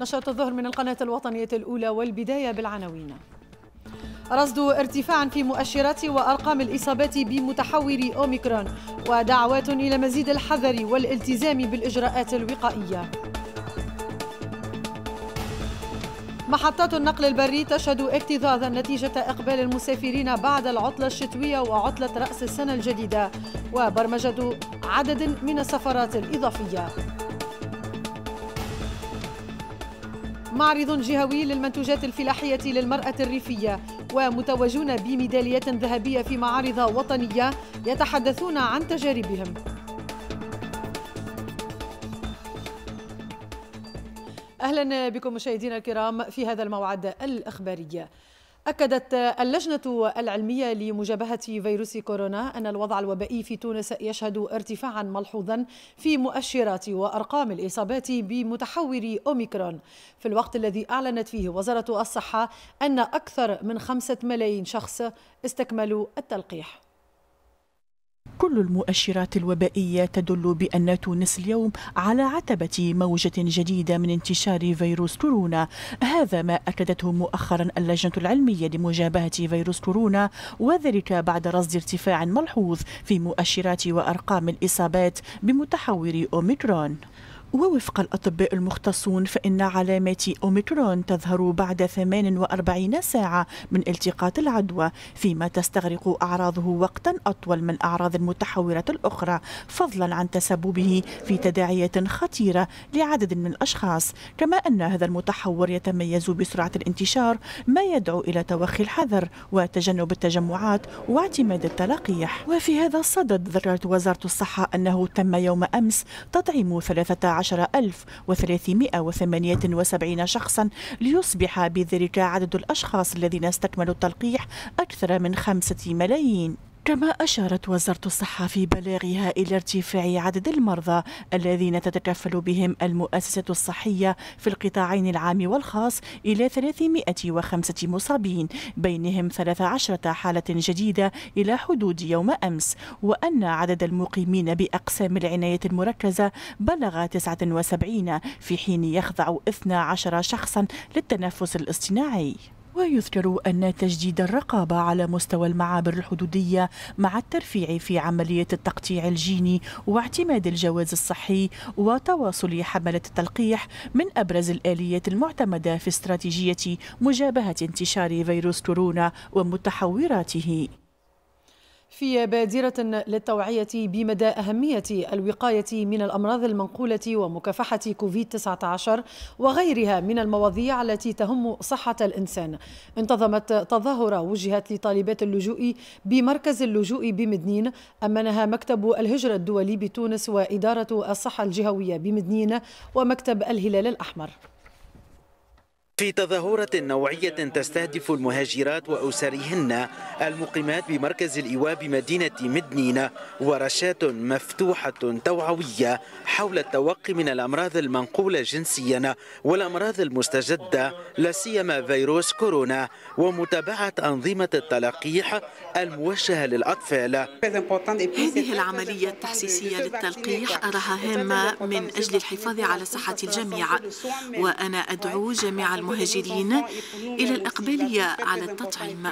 نشرة الظهر من القناة الوطنية الأولى والبداية بالعناوين رصد ارتفاع في مؤشرات وأرقام الإصابات بمتحور أوميكرون ودعوات إلى مزيد الحذر والالتزام بالإجراءات الوقائية محطات النقل البري تشهد اكتظاظا نتيجة إقبال المسافرين بعد العطلة الشتوية وعطلة رأس السنة الجديدة وبرمجة عدد من السفرات الإضافية معرض جهوي للمنتوجات الفلاحية للمرأة الريفية ومتوجون بميدالية ذهبية في معارض وطنية يتحدثون عن تجاربهم أهلا بكم مشاهدينا الكرام في هذا الموعد الإخباري أكدت اللجنة العلمية لمجابهة فيروس كورونا أن الوضع الوبائي في تونس يشهد ارتفاعا ملحوظا في مؤشرات وأرقام الإصابات بمتحور أوميكرون في الوقت الذي أعلنت فيه وزارة الصحة أن أكثر من خمسة ملايين شخص استكملوا التلقيح كل المؤشرات الوبائية تدل بأن تونس اليوم على عتبة موجة جديدة من انتشار فيروس كورونا هذا ما أكدته مؤخرا اللجنة العلمية لمجابهة فيروس كورونا وذلك بعد رصد ارتفاع ملحوظ في مؤشرات وأرقام الإصابات بمتحور أوميكرون ووفق الأطباء المختصون فإن علامات أوميكرون تظهر بعد 48 ساعة من التقاط العدوى فيما تستغرق أعراضه وقتا أطول من أعراض المتحورة الأخرى فضلا عن تسببه في تداعيات خطيرة لعدد من الأشخاص كما أن هذا المتحور يتميز بسرعة الانتشار ما يدعو إلى توخي الحذر وتجنب التجمعات واعتماد التلقيح وفي هذا الصدد ذكرت وزارة الصحة أنه تم يوم أمس تطعيم 13 11378 شخصا ليصبح بذلك عدد الأشخاص الذين استكملوا التلقيح أكثر من خمسة ملايين كما أشارت وزارة الصحة في بلاغها إلى ارتفاع عدد المرضى الذين تتكفل بهم المؤسسة الصحية في القطاعين العام والخاص إلى 305 مصابين بينهم 13 حالة جديدة إلى حدود يوم أمس وأن عدد المقيمين بأقسام العناية المركزة بلغ 79 في حين يخضع 12 شخصا للتنفس الاصطناعي ويذكر أن تجديد الرقابة على مستوى المعابر الحدودية مع الترفيع في عملية التقطيع الجيني واعتماد الجواز الصحي وتواصل حملة التلقيح من أبرز الآليات المعتمدة في استراتيجية مجابهة انتشار فيروس كورونا ومتحوراته في بادرة للتوعية بمدى أهمية الوقاية من الأمراض المنقولة ومكافحة كوفيد-19 وغيرها من المواضيع التي تهم صحة الإنسان انتظمت تظاهرة وجهت لطالبات اللجوء بمركز اللجوء بمدنين أمنها مكتب الهجرة الدولي بتونس وإدارة الصحة الجهوية بمدنين ومكتب الهلال الأحمر في تظاهرة نوعية تستهدف المهاجرات وأسرهن المقيمات بمركز الإيواء بمدينة مدنينة ورشات مفتوحة توعوية حول التوقي من الأمراض المنقولة جنسيا والأمراض المستجدة لا سيما فيروس كورونا ومتابعة أنظمة التلقيح الموجهة للأطفال هذه العملية التحسيسية للتلقيح أراها هامة من أجل الحفاظ على صحة الجميع وأنا أدعو جميع المهاجرين المهاجرين إلى الأقبالية على التطعيم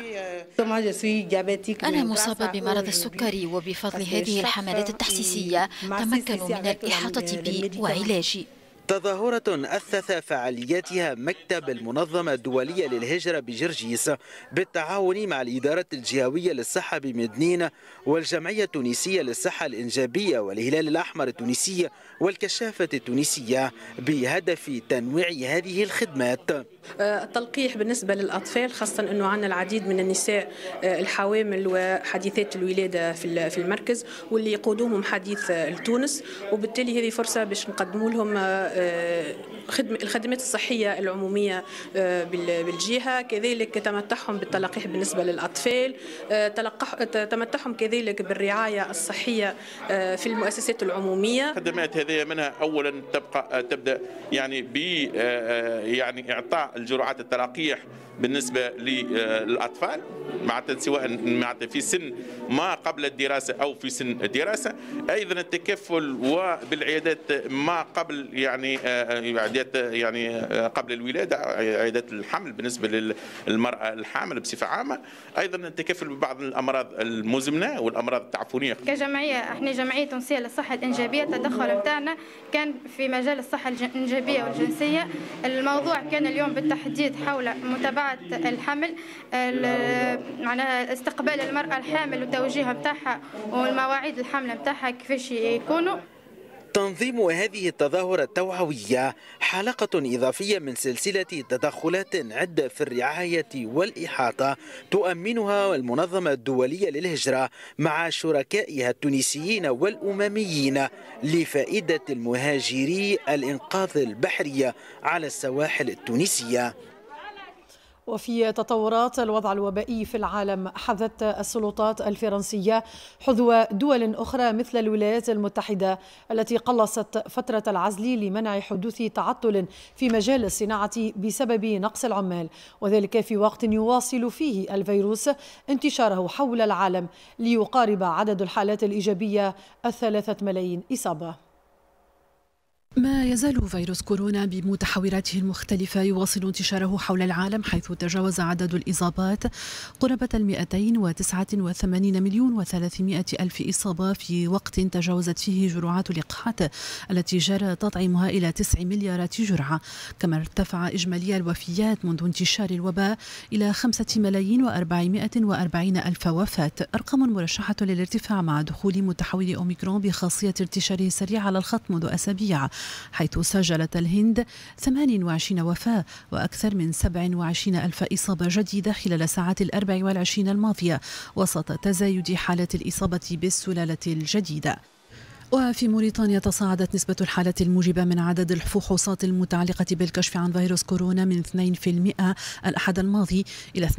أنا مصابة بمرض السكري وبفضل هذه الحملات التحسيسية تمكنوا من الإحاطة بي وعلاجي تظاهرة أثث فعالياتها مكتب المنظمة الدولية للهجرة بجرجيس بالتعاون مع الإدارة الجهوية للصحة بمدنين والجمعية التونسية للصحة الإنجابية والهلال الأحمر التونسي والكشافة التونسية بهدف تنويع هذه الخدمات أه، التلقيح بالنسبة للأطفال خاصة أنه عندنا العديد من النساء أه، الحوامل وحديثات الولادة في المركز واللي يقودوهم حديث أه، لتونس وبالتالي هذه فرصة باش نقدموا لهم الخدمات الصحية العمومية آه، بالجهة كذلك تمتعهم بالتلقيح بالنسبة للأطفال آه، تمتعهم كذلك بالرعاية الصحية آه، في المؤسسات العمومية الخدمات هذه منها أولا تبقى تبدأ يعني ب يعني إعطاء الجرعات التلقيح بالنسبة للأطفال معناتها سواء معناتها في سن ما قبل الدراسة أو في سن الدراسة أيضا التكفل وبالعيادات ما قبل يعني يعني اعداد آه، آه، آه، يعني قبل الولاده اعاده الحمل بالنسبه للمراه الحامل بصفه عامه ايضا التكفل ببعض الامراض المزمنه والامراض التعفنيه كجمعيه احنا جمعيه تونسيه للصحه الانجابيه التدخل بتاعنا كان في مجال الصحه الانجابيه والجنسيه الموضوع كان اليوم بالتحديد حول متابعه الحمل معناها استقبال المراه الحامل وتوجيهها بتاعها والمواعيد الحمل بتاعها كيفاش يكونوا تنظيم هذه التظاهرة التوعوية حلقة إضافية من سلسلة تدخلات عدة في الرعاية والإحاطة تؤمنها المنظمة الدولية للهجرة مع شركائها التونسيين والأمميين لفائدة المهاجري الإنقاذ البحري على السواحل التونسية وفي تطورات الوضع الوبائي في العالم حذت السلطات الفرنسية حذو دول أخرى مثل الولايات المتحدة التي قلصت فترة العزل لمنع حدوث تعطل في مجال الصناعة بسبب نقص العمال وذلك في وقت يواصل فيه الفيروس انتشاره حول العالم ليقارب عدد الحالات الإيجابية الثلاثة ملايين إصابة ما يزال فيروس كورونا بمتحوراته المختلفة يواصل انتشاره حول العالم حيث تجاوز عدد الإصابات قرابة ال 289 مليون و300 ألف إصابة في وقت تجاوزت فيه جرعات اللقاحات التي جرى تطعيمها إلى تسع مليارات جرعة كما ارتفع إجمالي الوفيات منذ انتشار الوباء إلى خمسة ملايين و440 ألف وفاة أرقام مرشحة للارتفاع مع دخول متحول أوميكرون بخاصية انتشاره السريع على الخط منذ أسابيع حيث سجلت الهند 28 وفاة وأكثر من 27 ألف إصابة جديدة خلال الساعات الأربع والعشرين الماضية وسط تزايد حالات الإصابة بالسلالة الجديدة وفي موريتانيا تصاعدت نسبة الحالة الموجبة من عدد الفحوصات المتعلقة بالكشف عن فيروس كورونا من 2% الأحد الماضي إلى 12%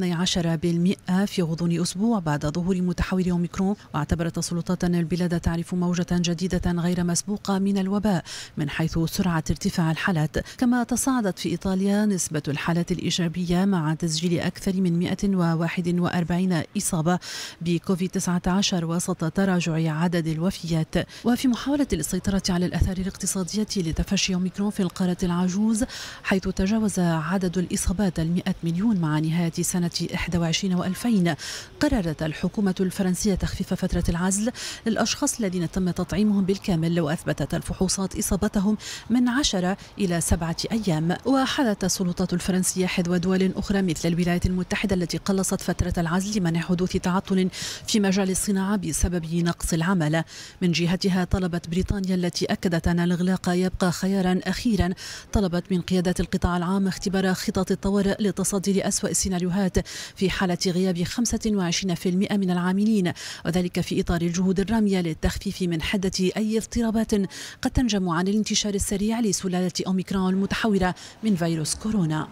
في غضون أسبوع بعد ظهور متحول أوميكرون واعتبرت السلطات أن البلاد تعرف موجة جديدة غير مسبوقة من الوباء من حيث سرعة ارتفاع الحالات كما تصاعدت في إيطاليا نسبة الحالات الإيجابية مع تسجيل أكثر من 141 إصابة بكوفيد 19 وسط تراجع عدد الوفيات وفي في محاولة السيطرة على الأثار الاقتصادية لتفشي أوميكرون في القارة العجوز حيث تجاوز عدد الإصابات المئة مليون مع نهاية سنة 21 و2000 قررت الحكومة الفرنسية تخفيف فترة العزل للأشخاص الذين تم تطعيمهم بالكامل وأثبتت الفحوصات إصابتهم من 10 إلى 7 أيام وحذت السلطات الفرنسية حذو دول أخرى مثل الولايات المتحدة التي قلصت فترة العزل لمنع حدوث تعطل في مجال الصناعة بسبب نقص العمل من جهتها طلبت بريطانيا التي أكدت أن الإغلاق يبقى خيارا أخيرا طلبت من قيادات القطاع العام اختبار خطط الطوارئ للتصدي لأسوأ السيناريوهات في حالة غياب 25% من العاملين وذلك في إطار الجهود الرامية للتخفيف من حدة أي اضطرابات قد تنجم عن الانتشار السريع لسلالة أوميكرون المتحورة من فيروس كورونا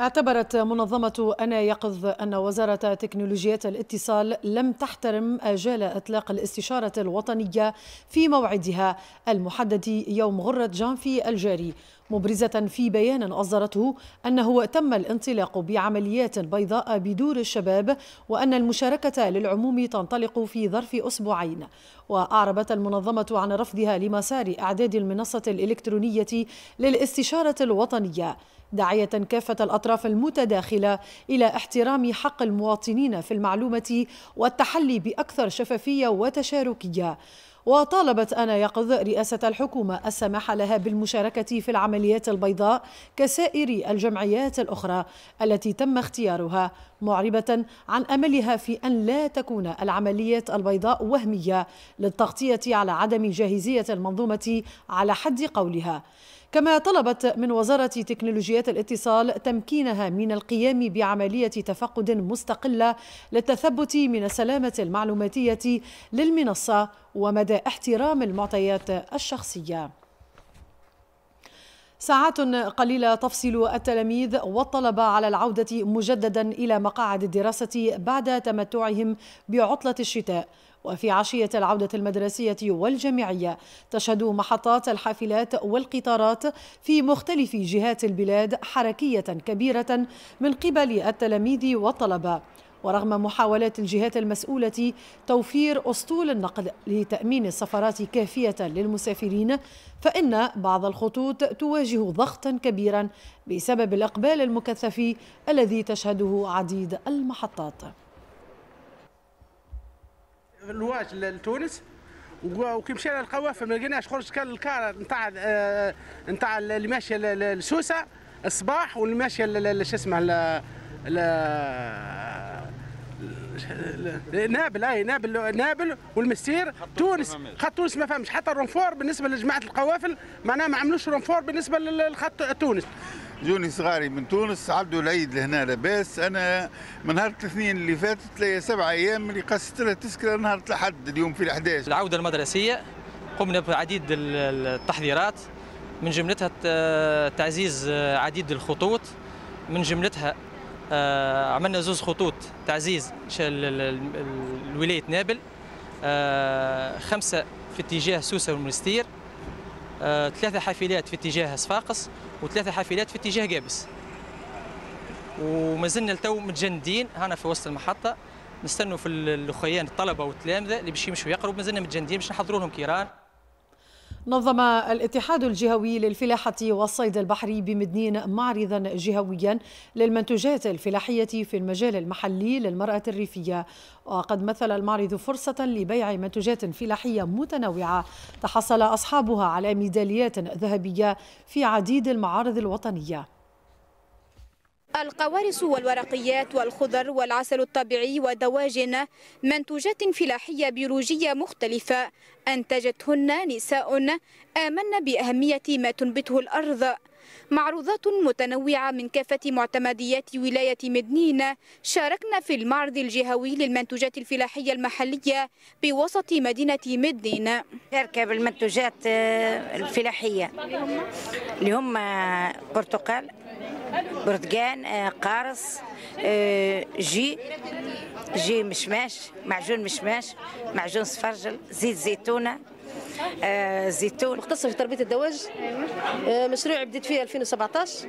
اعتبرت منظمة أنا يقظ أن وزارة تكنولوجيات الاتصال لم تحترم آجال إطلاق الاستشارة الوطنية في موعدها المحدد يوم غرة جانفي الجاري مبرزة في بيان أصدرته أنه تم الانطلاق بعمليات بيضاء بدور الشباب وأن المشاركة للعموم تنطلق في ظرف أسبوعين وأعربت المنظمة عن رفضها لمسار إعداد المنصة الإلكترونية للاستشارة الوطنية داعية كافة الأطراف المتداخلة إلى احترام حق المواطنين في المعلومة والتحلي بأكثر شفافية وتشاركية وطالبت أنا يقظ رئاسة الحكومة السماح لها بالمشاركة في العمليات البيضاء كسائر الجمعيات الأخرى التي تم اختيارها معربة عن أملها في أن لا تكون العمليات البيضاء وهمية للتغطية على عدم جاهزية المنظومة على حد قولها كما طلبت من وزارة تكنولوجيات الاتصال تمكينها من القيام بعملية تفقد مستقلة للتثبت من السلامة المعلوماتية للمنصة ومدى احترام المعطيات الشخصية. ساعات قليلة تفصل التلاميذ والطلبة على العودة مجددا إلى مقاعد الدراسة بعد تمتعهم بعطلة الشتاء وفي عشية العودة المدرسية والجامعية تشهد محطات الحافلات والقطارات في مختلف جهات البلاد حركية كبيرة من قبل التلاميذ والطلبة ورغم محاولات الجهات المسؤولة توفير أسطول النقل لتأمين السفرات كافية للمسافرين فإن بعض الخطوط تواجه ضغطا كبيرا بسبب الإقبال المكثف الذي تشهده عديد المحطات الواج لتونس وكي مشينا للقوافل ما لقيناش خرج كان الكار نتاع آه، نتاع اللي ماشيه للسوسه الصباح واللي ماشيه شو اسمه نابل اي آه، نابل نابل والمستير تونس خط تونس ما فهمش حتى الرنفور بالنسبه لجماعه القوافل معناها ما عملوش رنفور بالنسبه للخط تونس جوني صغاري من تونس عبدو العيد لهنا لاباس انا من نهار الاثنين اللي فاتت لي سبع ايام اللي قصت لها تسكر نهار الاحد اليوم في الاحداث العوده المدرسيه قمنا بعديد التحضيرات من جملتها تعزيز عديد الخطوط من جملتها آه، عملنا زوز خطوط تعزيز الولاية نابل آه، خمسه في اتجاه سوسه والمنستير آه، ثلاثه حافلات في اتجاه صفاقس وثلاثه حافلات في اتجاه قابس زلنا لتو متجندين هنا في وسط المحطه نستنوا في الاخيان الطلبه والتلامذه اللي باش يمشوا يقروا زلنا متجندين باش نحضروا لهم كيران نظم الاتحاد الجهوي للفلاحة والصيد البحري بمدنين معرضا جهويا للمنتوجات الفلاحية في المجال المحلي للمرأة الريفية وقد مثل المعرض فرصة لبيع منتوجات فلاحية متنوعة تحصل أصحابها على ميداليات ذهبية في عديد المعارض الوطنية القوارص والورقيات والخضر والعسل الطبيعي ودواجن منتوجات فلاحية بيولوجية مختلفة أنتجتهن نساء آمن بأهمية ما تنبته الأرض معروضات متنوعة من كافة معتمديات ولاية مدنين شاركنا في المعرض الجهوي للمنتوجات الفلاحية المحلية بوسط مدينة مدنين شاركة بالمنتوجات آه، الفلاحية اللي هم آه، برتقال برتقان آه، قارص آه، جي جي مشماش معجون مشماش معجون سفرجل زيت زيتونه الزيتون آه، مختصة في تربيه الدواج آه، مشروع بديت فيه 2017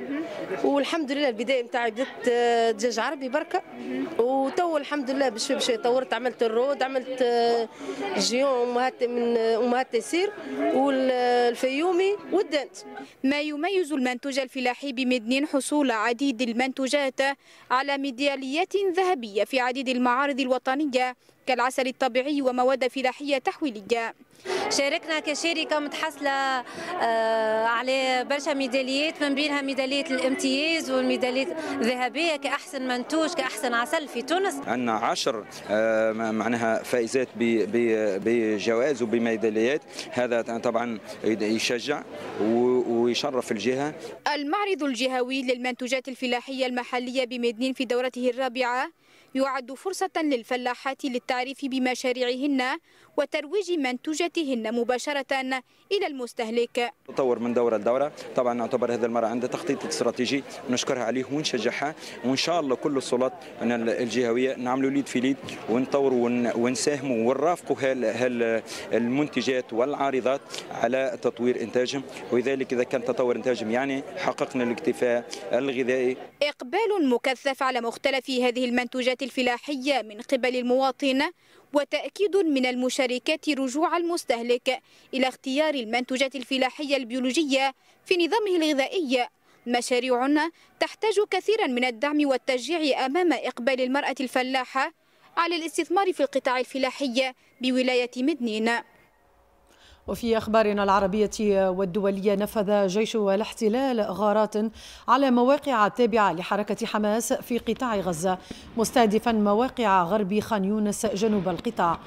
والحمد لله البدايه نتاعي بديت آه، دجاج عربي بركه وتو الحمد لله بشوي بشوي طورت عملت الرود عملت جيون امهات من امهات تيسير والفيومي والدنت ما يميز المنتوج الفلاحي بمدنين حصول عديد المنتوجات على ميداليات ذهبيه في عديد المعارض الوطنيه كالعسل الطبيعي ومواد فلاحيه تحويليه شاركنا كشركه متحصله آه، على برشا ميداليات من بينها ميداليه الامتياز والميداليه الذهبيه كاحسن منتوج كاحسن عسل في تونس عندنا عشر آه، معناها فائزات بجوائز وبميداليات هذا طبعا يشجع ويشرف الجهه المعرض الجهوي للمنتوجات الفلاحيه المحليه بمدنين في دورته الرابعه يعد فرصه للفلاحات للتعريف بمشاريعهن وترويج منتوجاتهن بيعهن مباشرة إلى المستهلك تطور من دورة لدورة طبعا نعتبر هذه المرة عندها تخطيط استراتيجي نشكرها عليه ونشجعها وإن شاء الله كل السلطات الجهوية نعملوا ليد في ليد ونطوروا ونساهموا ونرافقوا المنتجات والعارضات على تطوير إنتاجهم وذلك إذا كان تطور إنتاجهم يعني حققنا الاكتفاء الغذائي إقبال مكثف على مختلف هذه المنتوجات الفلاحية من قبل المواطن وتأكيد من المشاركات رجوع المستهلك إلى اختيار المنتوجات الفلاحية البيولوجية في نظامه الغذائي مشاريع تحتاج كثيرا من الدعم والتشجيع أمام إقبال المرأة الفلاحة على الاستثمار في القطاع الفلاحي بولاية مدنين وفي أخبارنا العربية والدولية نفذ جيش الاحتلال غارات على مواقع تابعة لحركة حماس في قطاع غزة مستهدفا مواقع غرب خان يونس جنوب القطاع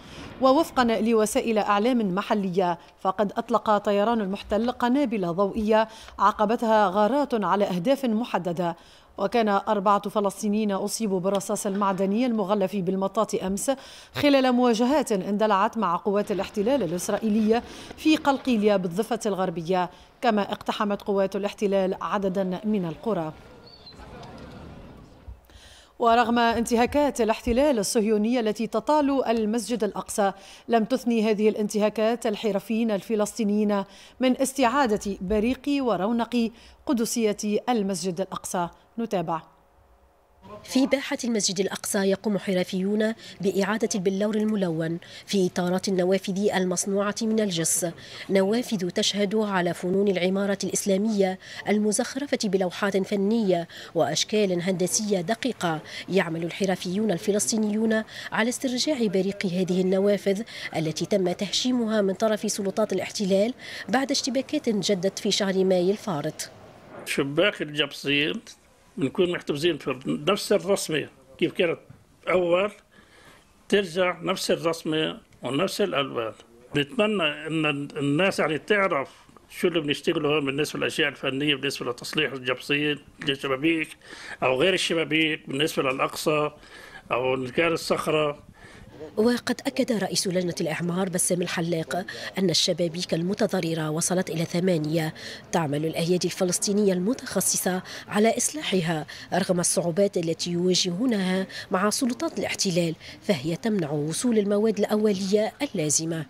ووفقا لوسائل أعلام محلية فقد أطلق طيران المحتل قنابل ضوئية عقبتها غارات على أهداف محددة وكان أربعة فلسطينيين أصيبوا بالرصاص المعدني المغلف بالمطاط أمس خلال مواجهات اندلعت مع قوات الاحتلال الإسرائيلية في قلقيلية بالضفة الغربية كما اقتحمت قوات الاحتلال عددا من القرى ورغم انتهاكات الاحتلال الصهيوني التي تطال المسجد الأقصى لم تثني هذه الانتهاكات الحرفيين الفلسطينيين من استعادة بريق ورونق قدسية المسجد الأقصى نتابع في باحة المسجد الأقصى يقوم حرفيون بإعادة البلور الملون في إطارات النوافذ المصنوعة من الجص نوافذ تشهد على فنون العمارة الإسلامية المزخرفة بلوحات فنية وأشكال هندسية دقيقة يعمل الحرفيون الفلسطينيون على استرجاع بريق هذه النوافذ التي تم تهشيمها من طرف سلطات الاحتلال بعد اشتباكات جدت في شهر مايو الفارط شباك الجبصين بنكون محتفظين في نفس الرسمة كيف كانت أول ترجع نفس الرسمة ونفس الألوان بنتمنى أن الناس يعني تعرف شو اللي بنشتغله هون بالنسبة للأشياء الفنية بالنسبة لتصليح الجبصين للشبابيك أو غير الشبابيك بالنسبة للأقصى أو كان الصخرة وقد أكد رئيس لجنة الإعمار بسام الحلاق أن الشبابيك المتضررة وصلت إلى ثمانية تعمل الأيادي الفلسطينية المتخصصة على إصلاحها رغم الصعوبات التي يواجهونها مع سلطات الاحتلال فهي تمنع وصول المواد الأولية اللازمة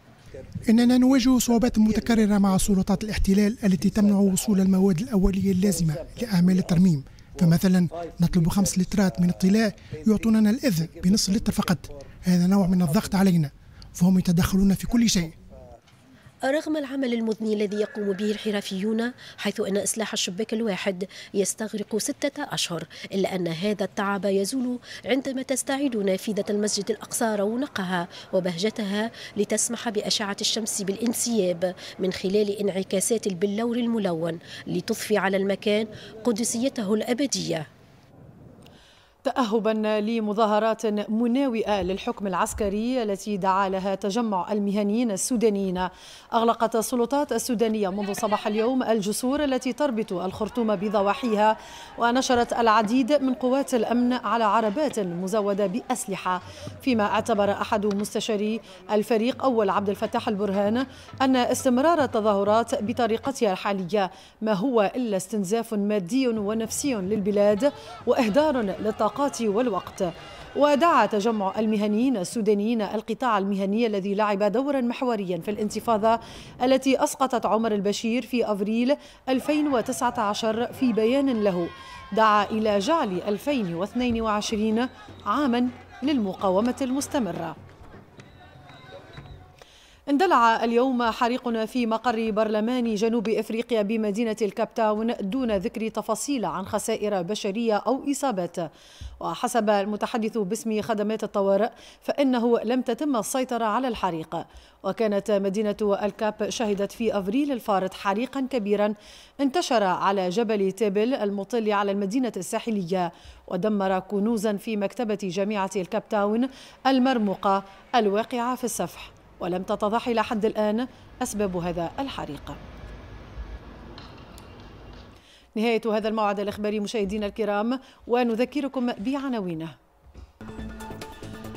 إننا نواجه صعوبات متكررة مع سلطات الاحتلال التي تمنع وصول المواد الأولية اللازمة لأعمال الترميم فمثلا نطلب خمس لترات من الطلاء يعطوننا الإذن بنصف لتر فقط هذا نوع من الضغط علينا فهم يتدخلون في كل شيء رغم العمل المضني الذي يقوم به الحرفيون حيث أن إصلاح الشباك الواحد يستغرق ستة أشهر إلا أن هذا التعب يزول عندما تستعيد نافذة المسجد الأقصى رونقها وبهجتها لتسمح بأشعة الشمس بالانسياب من خلال انعكاسات البلور الملون لتضفي على المكان قدسيته الأبدية تأهبا لمظاهرات مناوئة للحكم العسكري التي دعا لها تجمع المهنيين السودانيين أغلقت السلطات السودانية منذ صباح اليوم الجسور التي تربط الخرطوم بضواحيها ونشرت العديد من قوات الأمن على عربات مزودة بأسلحة فيما اعتبر أحد مستشاري الفريق أول عبد الفتاح البرهان أن استمرار التظاهرات بطريقتها الحالية ما هو إلا استنزاف مادي ونفسي للبلاد وإهدار للطاقة الطاقات والوقت ودعا تجمع المهنيين السودانيين القطاع المهني الذي لعب دورا محوريا في الانتفاضة التي أسقطت عمر البشير في أفريل 2019 في بيان له دعا إلى جعل 2022 عاما للمقاومة المستمرة اندلع اليوم حريقنا في مقر برلمان جنوب افريقيا بمدينه الكاب تاون دون ذكر تفاصيل عن خسائر بشريه او اصابات وحسب المتحدث باسم خدمات الطوارئ فانه لم تتم السيطره على الحريق وكانت مدينه الكاب شهدت في افريل الفارط حريقا كبيرا انتشر على جبل تيبل المطل على المدينه الساحليه ودمر كنوزا في مكتبه جامعه الكاب تاون المرموقه الواقعه في السفح ولم تتضح إلى حد الآن أسباب هذا الحريق نهاية هذا الموعد الإخباري مشاهدينا الكرام ونذكركم بعناوينه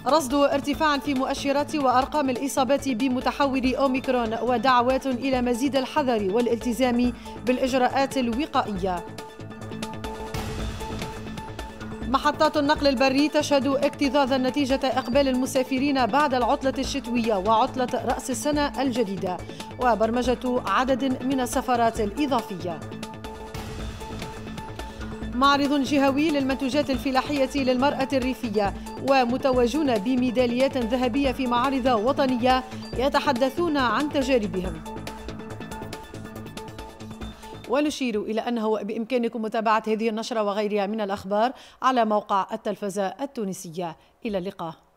رصد ارتفاع في مؤشرات وأرقام الإصابات بمتحول أوميكرون ودعوات إلى مزيد الحذر والالتزام بالإجراءات الوقائية محطات النقل البري تشهد اكتظاظا نتيجة إقبال المسافرين بعد العطلة الشتوية وعطلة رأس السنة الجديدة وبرمجة عدد من السفرات الإضافية معرض جهوي للمنتوجات الفلاحية للمرأة الريفية ومتوجون بميداليات ذهبية في معارض وطنية يتحدثون عن تجاربهم ونشير إلى أنه بإمكانكم متابعة هذه النشرة وغيرها من الأخبار على موقع التلفزة التونسية إلى اللقاء